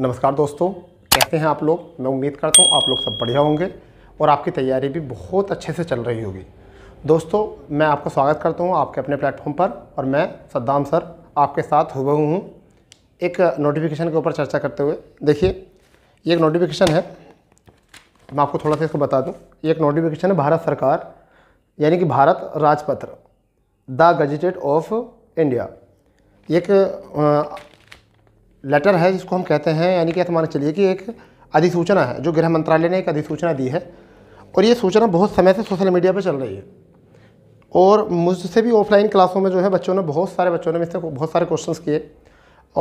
नमस्कार दोस्तों कैसे हैं आप लोग मैं उम्मीद करता हूँ आप लोग सब बढ़िया होंगे और आपकी तैयारी भी बहुत अच्छे से चल रही होगी दोस्तों मैं आपका स्वागत करता हूँ आपके अपने प्लेटफॉर्म पर और मैं सद्दाम सर आपके साथ हुए हूँ एक नोटिफिकेशन के ऊपर चर्चा करते हुए देखिए ये एक नोटिफिकेशन है मैं आपको थोड़ा सा इसको बता दूँ ये एक नोटिफिकेशन है भारत सरकार यानी कि भारत राजपत्र द गजिटेट ऑफ इंडिया एक लेटर है जिसको हम कहते हैं यानी कि ऐसा माना चलिए कि एक अधिसूचना है जो गृह मंत्रालय ने एक अधिसूचना दी है और ये सूचना बहुत समय से सोशल मीडिया पर चल रही है और मुझसे भी ऑफलाइन क्लासों में जो है बच्चों ने बहुत सारे बच्चों ने मुझसे बहुत सारे क्वेश्चंस किए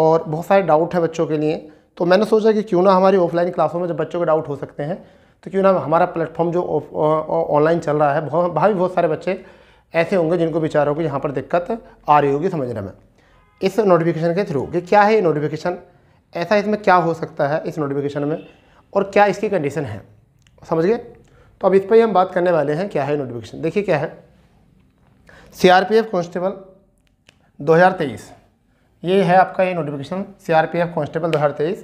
और बहुत सारे डाउट है बच्चों के लिए तो मैंने सोचा कि क्यों ना हमारी ऑफलाइन क्लासों में जब बच्चों के डाउट हो सकते हैं तो क्यों ना हमारा प्लेटफॉर्म जो ऑनलाइन चल रहा है बहुत बहुत सारे बच्चे ऐसे होंगे जिनको बेचारों को यहाँ पर दिक्कत आ रही होगी समझने में इस नोटिफिकेशन के थ्रू कि क्या है ये नोटिफिकेशन ऐसा इसमें क्या हो सकता है इस नोटिफिकेशन में और क्या इसकी कंडीशन है समझ गए तो अब इस पर ही हम बात करने वाले हैं क्या है नोटिफिकेशन देखिए क्या है सीआरपीएफ कांस्टेबल 2023 ये है आपका ये नोटिफिकेशन सीआरपीएफ कांस्टेबल 2023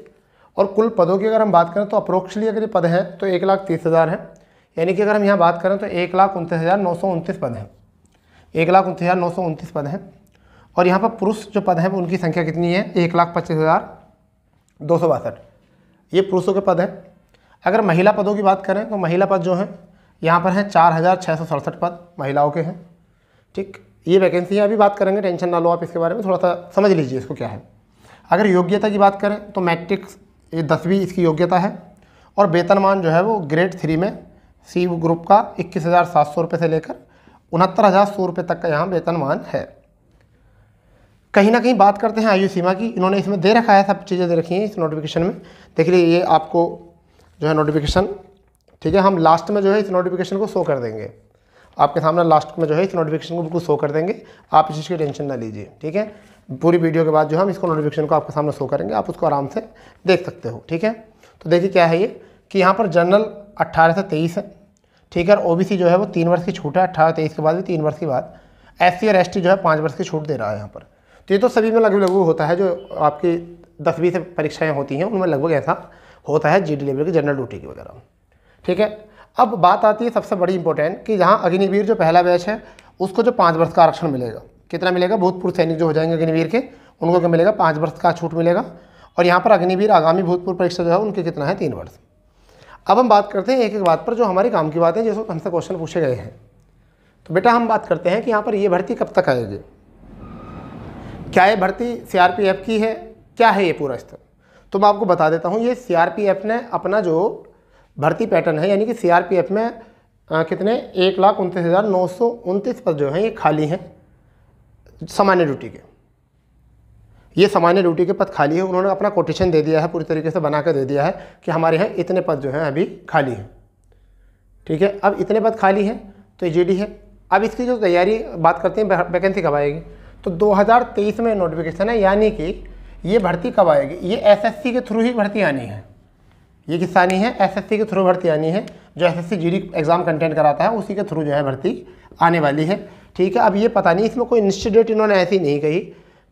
और कुल पदों की अगर हम बात करें तो अप्रोक्सली अगर ये पद हैं तो एक लाख तीस हज़ार हैं यानी कि अगर हम यहाँ बात करें तो एक लाख उनतीस हज़ार नौ सौ उनतीस पद हैं एक लाख उनतीस हज़ार नौ सौ उनतीस पद हैं और यहाँ पर पुरुष जो पद हैं उनकी संख्या कितनी है एक लाख पच्चीस हज़ार दो सौ बासठ ये पुरुषों के पद हैं अगर महिला पदों की बात करें तो महिला पद जो हैं यहाँ पर हैं चार हज़ार छः सौ सड़सठ पद महिलाओं के हैं ठीक ये वैकेंसी है अभी बात करेंगे टेंशन ना लो आप इसके बारे में थोड़ा सा समझ लीजिए इसको क्या है अगर योग्यता की बात करें तो मैट्रिक्स ये दसवीं इसकी योग्यता है और वेतनमान जो है वो ग्रेड थ्री में सी ग्रुप का इक्कीस हज़ार सात सौ रुपये से लेकर उनहत्तर हज़ार सौ रुपये तक का यहाँ वेतनमान है कहीं ना कहीं बात करते हैं आयु सीमा की इन्होंने इसमें दे रखा है सब चीज़ें दे रखी हैं इस नोटिफिकेशन में देख लीजिए ये आपको जो है नोटिफिकेशन ठीक है हम लास्ट में जो है इस नोटिफिकेशन को शो कर देंगे आपके सामने लास्ट में जो है इस नोटिफिकेशन को बिल्कुल शो कर देंगे आप इस चीज़ की टेंशन ना लीजिए ठीक है पूरी वीडियो के बाद जो हम इसको नोटिफिकेशन को आपके सामने शो करेंगे आप उसको आराम से देख सकते हो ठीक है तो देखिए क्या है ये कि यहाँ पर जनरल अट्ठारह से तेईस है ठीक है और जो है वो तीन वर्ष की छूट है अट्ठारह तेईस के बाद भी तीन वर्ष के बाद एस सी और एस जो है पाँच वर्ष की छूट दे रहा है यहाँ पर तो ये तो सभी में लगभग लगभग होता है जो आपकी दसवीं से परीक्षाएँ होती हैं उनमें लगभग ऐसा होता है जी लेवल की जनरल ड्यूटी की वगैरह ठीक है अब बात आती है सबसे बड़ी इंपॉर्टेंट कि यहाँ अग्निवीर जो पहला बैच है उसको जो पाँच वर्ष का आरक्षण मिलेगा कितना मिलेगा भूतपूर्व सैनिक जो हो जाएंगे अग्निवीर के उनको क्या मिलेगा पाँच वर्ष का छूट मिलेगा और यहाँ पर अग्निवीर आगामी भूतपूर्व परीक्षा जो है उनके कितना है तीन वर्ष अब हम बात करते हैं एक एक बात पर जो हमारे काम की बात है जिसको हमसे क्वेश्चन पूछे गए हैं तो बेटा हम बात करते हैं कि यहाँ पर ये भर्ती कब तक आएगी क्या ये भर्ती सीआरपीएफ की है क्या है ये पूरा स्तर तो मैं आपको बता देता हूँ ये सीआरपीएफ ने अपना जो भर्ती पैटर्न है यानी कि सीआरपीएफ में आ, कितने एक लाख उनतीस हज़ार नौ सौ उनतीस पद जो हैं ये खाली हैं सामान्य ड्यूटी के ये सामान्य ड्यूटी के पद खाली है उन्होंने अपना कोटेशन दे दिया है पूरी तरीके से बना कर दे दिया है कि हमारे यहाँ इतने पद जो हैं अभी खाली हैं ठीक है अब इतने पद खाली हैं तो ये जी है अब इसकी जो तैयारी बात करते हैं वैकेंसी कब आएगी तो 2023 में नोटिफिकेशन है यानी कि ये भर्ती कब आएगी ये एसएससी के थ्रू ही भर्ती आनी है ये किस्सा आनी है एसएससी के थ्रू भर्ती आनी है जो एसएससी जीडी एग्ज़ाम कंटेंट कराता है उसी के थ्रू जो है भर्ती आने वाली है ठीक है अब ये पता नहीं इसमें कोई निश्चित डेट इन्होंने ऐसी नहीं कही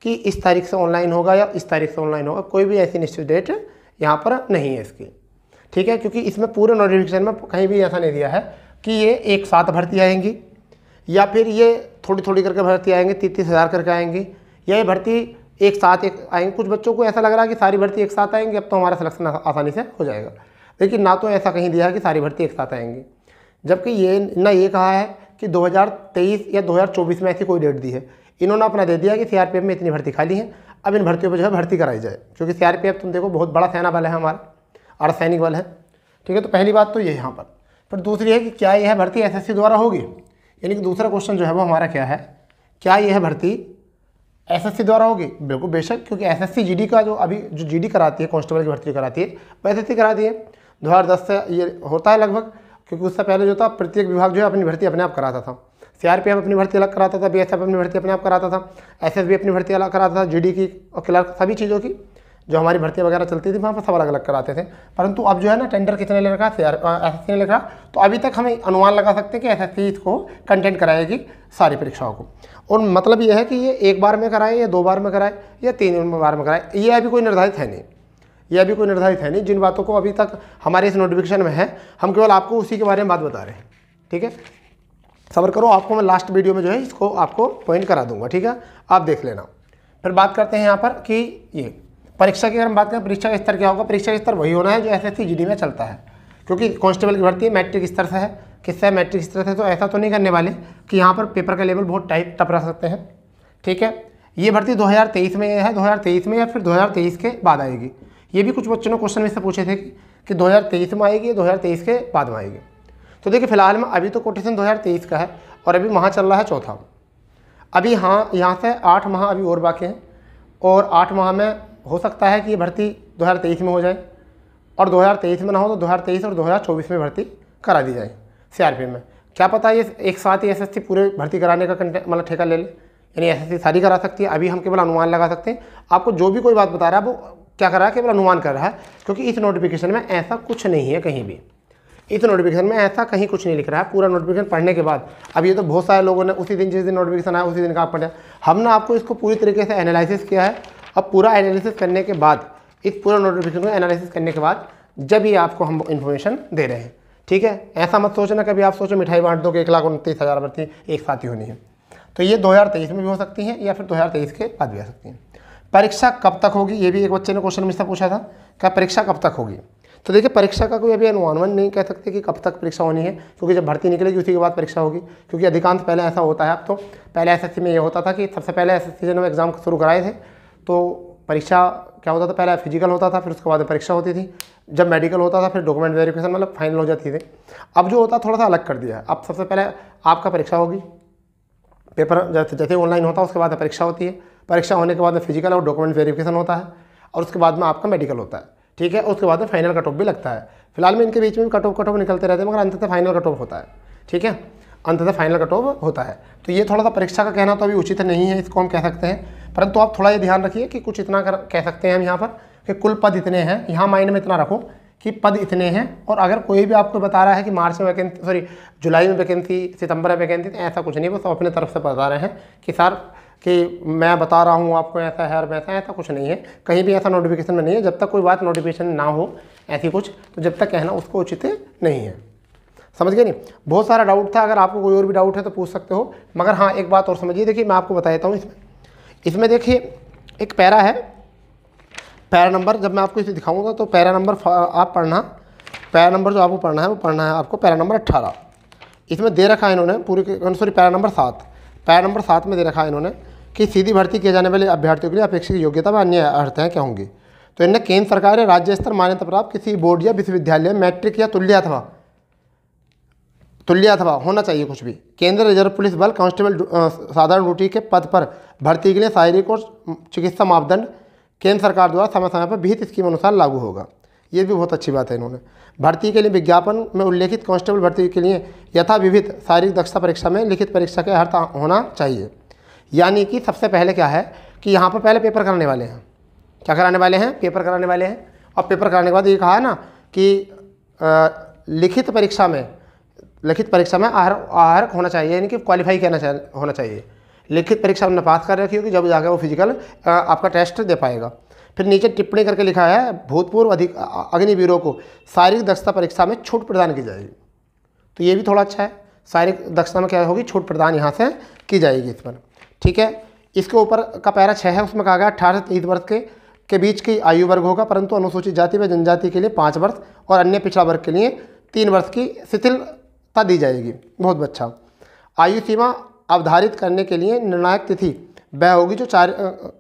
कि इस तारीख से ऑनलाइन होगा या इस तारीख से ऑनलाइन होगा कोई भी ऐसी निश्चित डेट यहाँ पर नहीं है इसकी ठीक है क्योंकि इसमें पूरे नोटिफिकेशन में कहीं भी ऐसा नहीं दिया है कि ये एक साथ भर्ती आएंगी या फिर ये थोड़ी थोड़ी करके भर्ती आएंगे तीस तीस हज़ार करके आएंगी या ये भर्ती एक साथ एक आएंगे कुछ बच्चों को ऐसा लग रहा है कि सारी भर्ती एक साथ आएंगे अब तो हमारा सिलेक्शन आसानी से हो जाएगा लेकिन ना तो ऐसा कहीं दिया है कि सारी भर्ती एक साथ आएंगी जबकि ये ना ये कहा है कि 2023 या 2024 में ऐसी कोई डेट दी है इन्होंने अपना दे दिया कि सी में इतनी भर्ती खाली है अब इन भर्तियों पर जो है भर्ती कराई जाए क्योंकि सीआरपीएफ तुम देखो बहुत बड़ा सेना बल है हमारा अर्धसैनिक बल है ठीक है तो पहली बात तो ये यहाँ पर फिर दूसरी है कि क्या यह भर्ती एसएससी द्वारा होगी यानी कि दूसरा क्वेश्चन जो है वो हमारा क्या है क्या यह भर्ती एसएससी द्वारा होगी बिल्कुल बेशक क्योंकि एसएससी जीडी का जो अभी जो जीडी कराती है कांस्टेबल की भर्ती कराती है वो एसएससी कराती है दो हज़ार दस से ये होता है लगभग क्योंकि उससे पहले जो था प्रत्येक विभाग जो है अपनी भर्ती अपने आप कराता था एफ अपनी भर्ती अलग कराता था एफ अपनी भर्ती अपने आप कराता था बी अपनी भर्ती अलग कराता था डी की और क्लर्क सभी चीज़ों की जो हमारी भर्ती वगैरह चलती थी वहाँ पर सब अलग अलग कराते थे परंतु अब जो है ना टेंडर कितने ले रखा एस एस ने लिखा तो अभी तक हम अनुमान लगा सकते हैं कि एस एस सी इसको कंटेंट कराएगी सारी परीक्षाओं को और मतलब ये है कि ये एक बार में कराए या दो बार में कराए या तीन बार में कराए ये अभी कोई निर्धारित है नहीं ये अभी कोई निर्धारित है नहीं जिन बातों को अभी तक हमारे इस नोटिफिकेशन में है हम केवल आपको उसी के बारे में बात बता रहे हैं ठीक है सबर करो आपको मैं लास्ट वीडियो में जो है इसको आपको पॉइंट करा दूंगा ठीक है आप देख लेना फिर बात करते हैं यहाँ पर कि ये परीक्षा की अगर हम बात करें परीक्षा का स्तर क्या होगा परीक्षा का स्तर वही होना है जो एस एस में चलता है क्योंकि कॉन्स्टेबल की भर्ती मैट्रिक स्तर से है किससे है मैट्रिक स्तर से तो ऐसा तो नहीं करने वाले कि यहाँ पर पेपर का लेवल बहुत टाइट टप रह सकते हैं ठीक है ये भर्ती 2023 में है 2023 में या फिर 2023 के बाद आएगी ये भी कुछ बच्चों ने क्वेश्चन में से पूछे थे कि 2023 में आएगी 2023 के बाद में आएगी तो देखिए फिलहाल में अभी तो कोटेशन 2023 का है और अभी वहाँ चल रहा है चौथा अभी हाँ यहाँ से आठ माह अभी और बाकी हैं और आठ माह में हो सकता है कि ये भर्ती 2023 में हो जाए और 2023 में ना हो तो 2023 और 2024 में भर्ती करा दी जाए सी में क्या पता ये एक साथ ही एस पूरे भर्ती कराने का मतलब ठेका ले ले यानी एस सारी करा सकती है अभी हम केवल अनुमान लगा सकते हैं आपको जो भी कोई बात बता रहा है वो क्या कर रहा है केवल अनुमान कर रहा है क्योंकि इस नोटिफिकेशन में ऐसा कुछ नहीं है कहीं भी इस नोटिफिकेशन में ऐसा कहीं कुछ नहीं लिख रहा है पूरा नोटिफिकेशन पढ़ने के बाद अब ये तो बहुत सारे लोगों ने उसी दिन जिस दिन नोटिफिकेशन आया उसी दिन का आप पढ़ा हमने आपको इसको पूरी तरीके से एनालिसिस किया है अब पूरा एनालिसिस करने के बाद इस पूरा नोटिफिकेशन को एनालिसिस करने के बाद जब ही आपको हम इन्फॉर्मेशन दे रहे हैं ठीक है ऐसा मत सोचना कभी आप सोचो मिठाई बांट दो कि एक लाख उनतीस हज़ार भर्ती एक साथ ही होनी है तो ये 2023 में भी हो सकती है या फिर 2023 के बाद भी आ सकती है परीक्षा कब तक होगी ये भी एक बच्चे ने क्वेश्चन मुझसे पूछा था क्या परीक्षा कब तक होगी तो देखिए परीक्षा का कोई अभी अनुमान नहीं कह सकते कि कब तक परीक्षा होनी है क्योंकि जब भर्ती निकलेगी उसी के बाद परीक्षा होगी क्योंकि अधिकांश पहले ऐसा होता है अब तो पहले सी में ये होता था कि सबसे पहले सी ने एग्जाम शुरू कराए थे तो परीक्षा क्या होता था पहले फिजिकल होता था फिर उसके बाद परीक्षा होती थी जब मेडिकल होता था फिर डॉक्यूमेंट वेरिफिकेशन मतलब फाइनल हो जाती थी अब जो होता थोड़ा सा अलग कर दिया है अब सबसे पहले आपका परीक्षा होगी पेपर जैसे जैसे ऑनलाइन होता है उसके बाद परीक्षा होती है परीक्षा होने के बाद फिजिकल और डॉक्यूमेंट वेरिफिकेशन होता है और उसके बाद में आपका मेडिकल होता है ठीक है उसके बाद में फाइनल कट ऑफ भी लगता है फिलहाल में इनके बीच में कट ऑफ कट ऑफ निकलते रहते हैं मगर अंततः फाइनल कट ऑफ होता है ठीक है अंततः फाइनल कट ऑफ होता है तो ये थोड़ा सा परीक्षा का कहना तो अभी उचित नहीं है इसको हम कह सकते हैं परंतु आप थोड़ा ये ध्यान रखिए कि कुछ इतना कर कह सकते हैं हम यहाँ पर कि कुल पद इतने हैं यहाँ माइंड में इतना रखो कि पद इतने हैं और अगर कोई भी आपको बता रहा है कि मार्च में वैकेंसी सॉरी जुलाई में वैकेंसी सितंबर में वैकेंसी तो ऐसा कुछ नहीं बस अपने तरफ से बता रहे हैं कि सर कि मैं बता रहा हूँ आपको ऐसा है और वैसा ऐसा कुछ नहीं है कहीं भी ऐसा नोटिफिकेशन में नहीं है जब तक कोई बात नोटिफिकेशन ना हो ऐसी कुछ तो जब तक कहना उसको उचित नहीं है समझ गए नहीं बहुत सारा डाउट था अगर आपको कोई और भी डाउट है तो पूछ सकते हो मगर हाँ एक बात और समझिए देखिए मैं आपको बता देता हूँ इसमें इसमें देखिए एक पैरा है पैरा नंबर जब मैं आपको इसे दिखाऊंगा तो पैरा नंबर आप पढ़ना पैरा नंबर जो आपको पढ़ना है वो पढ़ना है आपको पैरा नंबर अट्ठारह इसमें दे रखा है इन्होंने पूरे सॉरी पैरा नंबर सात पैरा नंबर सात में दे रखा है इन्होंने कि सीधी भर्ती किए जाने वाले अभ्यर्थियों के लिए अपेक्षित योग्यता व अन्य अर्थें क्या होंगी तो इन्हें केंद्र सरकार या राज्य स्तर मान्यता प्राप्त किसी बोर्ड या विश्वविद्यालय मैट्रिक या तुल्य अथवा तुल्य अथवा होना चाहिए कुछ भी केंद्रीय रिजर्व पुलिस बल कांस्टेबल साधारण ड्यूटी के पद पर भर्ती के लिए शारीरिक और चिकित्सा मापदंड केंद्र सरकार द्वारा समय समय पर विहित स्कीम अनुसार लागू होगा ये भी बहुत अच्छी बात है इन्होंने भर्ती के लिए विज्ञापन में उल्लेखित कांस्टेबल भर्ती के लिए विविध शारीरिक दक्षता परीक्षा में लिखित परीक्षा के अर्थ होना चाहिए यानी कि सबसे पहले क्या है कि यहाँ पर पहले पेपर कराने वाले हैं क्या कराने वाले हैं पेपर कराने वाले हैं और पेपर कराने के बाद ये कहा है ना कि लिखित परीक्षा में लिखित परीक्षा में आहार आहारक होना चाहिए यानी कि क्वालिफाई करना होना चाहिए लिखित परीक्षा में पास कर रखी होगी जब जाकर वो फिजिकल आपका टेस्ट दे पाएगा फिर नीचे टिप्पणी करके लिखा है भूतपूर्व अधिक अग्नि ब्यूरो को शारीरिक दक्षता परीक्षा में छूट प्रदान की जाएगी तो ये भी थोड़ा अच्छा है शारीरिक दक्षता में क्या होगी छूट प्रदान यहाँ से की जाएगी इस पर ठीक है इसके ऊपर का पैरा छः है उसमें कहा गया अठारह से तीस वर्ष के के बीच की आयु वर्ग होगा परंतु अनुसूचित जाति व जनजाति के लिए पाँच वर्ष और अन्य पिछड़ा वर्ग के लिए तीन वर्ष की शिथिल ता दी जाएगी बहुत अच्छा आयु सीमा अवधारित करने के लिए निर्णायक तिथि वह होगी जो चार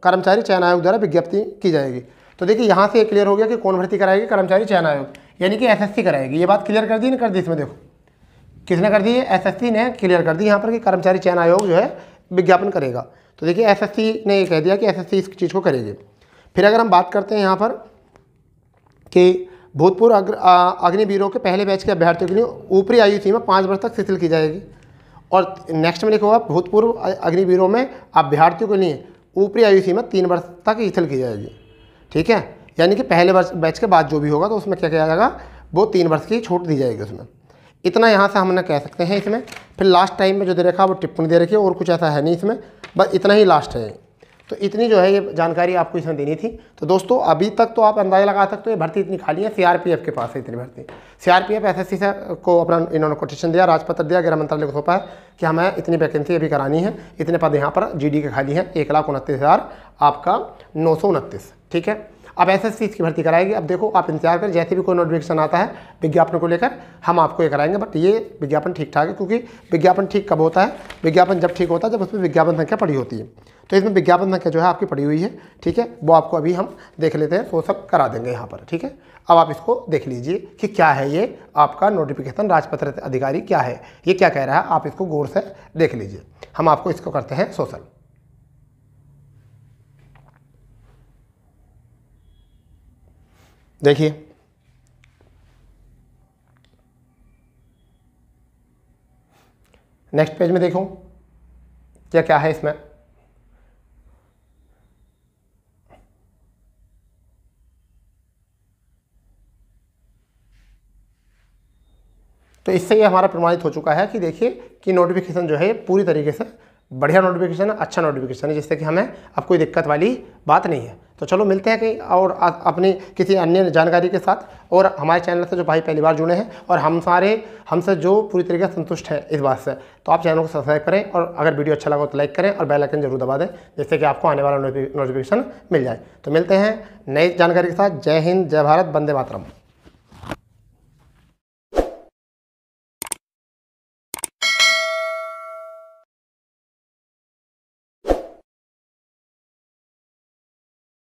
कर्मचारी चयन आयोग द्वारा विज्ञप्ति की जाएगी तो देखिए यहाँ से क्लियर हो गया कि कौन भर्ती कराएगी कर्मचारी चयन आयोग यानी कि एसएससी कराएगी ये बात क्लियर कर दी ना कर दी इसमें देखो किसने कर दी है एस ने क्लियर कर दी यहाँ पर कि कर्मचारी चयन आयोग जो है विज्ञापन करेगा तो देखिए एस ने ये कह दिया कि एस इस चीज़ को करेगी फिर अगर हम बात करते हैं यहाँ पर कि भूतपूर्व अग्र अग्निवीरों के पहले बैच के अभ्यर्थियों के लिए ऊपरी आयु सीमा पाँच वर्ष तक शिथिल की जाएगी और नेक्स्ट में लिखा हुआ भूतपूर्व अग्निवीरों में अभ्यर्थियों के लिए ऊपरी आयु सीमा तीन वर्ष तक शिथिल की जाएगी ठीक है यानी कि पहले वर्ष बैच के बाद जो भी होगा तो उसमें क्या किया जाएगा वो तीन वर्ष की छूट दी जाएगी उसमें इतना यहाँ से हमने कह सकते हैं इसमें फिर लास्ट टाइम में जो दे रखा वो टिप्पणी दे रखी है और कुछ ऐसा है नहीं इसमें बस इतना ही लास्ट है तो इतनी जो है ये जानकारी आपको इसमें देनी थी तो दोस्तों अभी तक तो आप अंदाजा लगा सकते हो ये भर्ती इतनी खाली है सीआरपीएफ के पास है इतनी भर्ती सीआरपीएफ एसएससी से को अपना इन्होंने कोटेशन दिया राजपत्र दिया गृह मंत्रालय को सौंपा है कि हमें इतनी वैकेंसी अभी करानी है इतने पद यहाँ पर जी के खाली हैं एक लाख उनतीस हज़ार आपका नौ सौ उनतीस ठीक है अब ऐसे एस की भर्ती कराएगी अब देखो आप इंतजार करें जैसे भी कोई नोटिफिकेशन आता है विज्ञापन को लेकर हम आपको ये कराएंगे बट ये विज्ञापन ठीक ठाक है क्योंकि विज्ञापन ठीक कब होता है विज्ञापन जब ठीक होता है जब उसमें विज्ञापन संख्या पड़ी होती है तो इसमें विज्ञापन संख्या जो है आपकी पड़ी हुई है ठीक है वो आपको अभी हम देख लेते हैं वो सब करा देंगे यहाँ पर ठीक है अब आप इसको देख लीजिए कि क्या है ये आपका नोटिफिकेशन राजपत्र अधिकारी क्या है ये क्या कह रहा है आप इसको गौर से देख लीजिए हम आपको इसको करते हैं सोशल देखिए नेक्स्ट पेज में देखो क्या क्या है इसमें तो इससे ये हमारा प्रमाणित हो चुका है कि देखिए कि नोटिफिकेशन जो है पूरी तरीके से बढ़िया नोटिफिकेशन है अच्छा नोटिफिकेशन है जिससे कि हमें अब कोई दिक्कत वाली बात नहीं है तो चलो मिलते हैं कहीं और अपनी किसी अन्य जानकारी के साथ और हमारे चैनल से जो भाई पहली बार जुड़े हैं और हम सारे हमसे जो पूरी तरीके से संतुष्ट हैं इस बात से तो आप चैनल को सब्सक्राइब करें और अगर वीडियो अच्छा लगा तो लाइक करें और बेल आइकन जरूर दबा दें जिससे कि आपको आने वाला नोटिफिकेशन मिल जाए तो मिलते हैं नई जानकारी के साथ जय हिंद जय भारत वंदे मातरम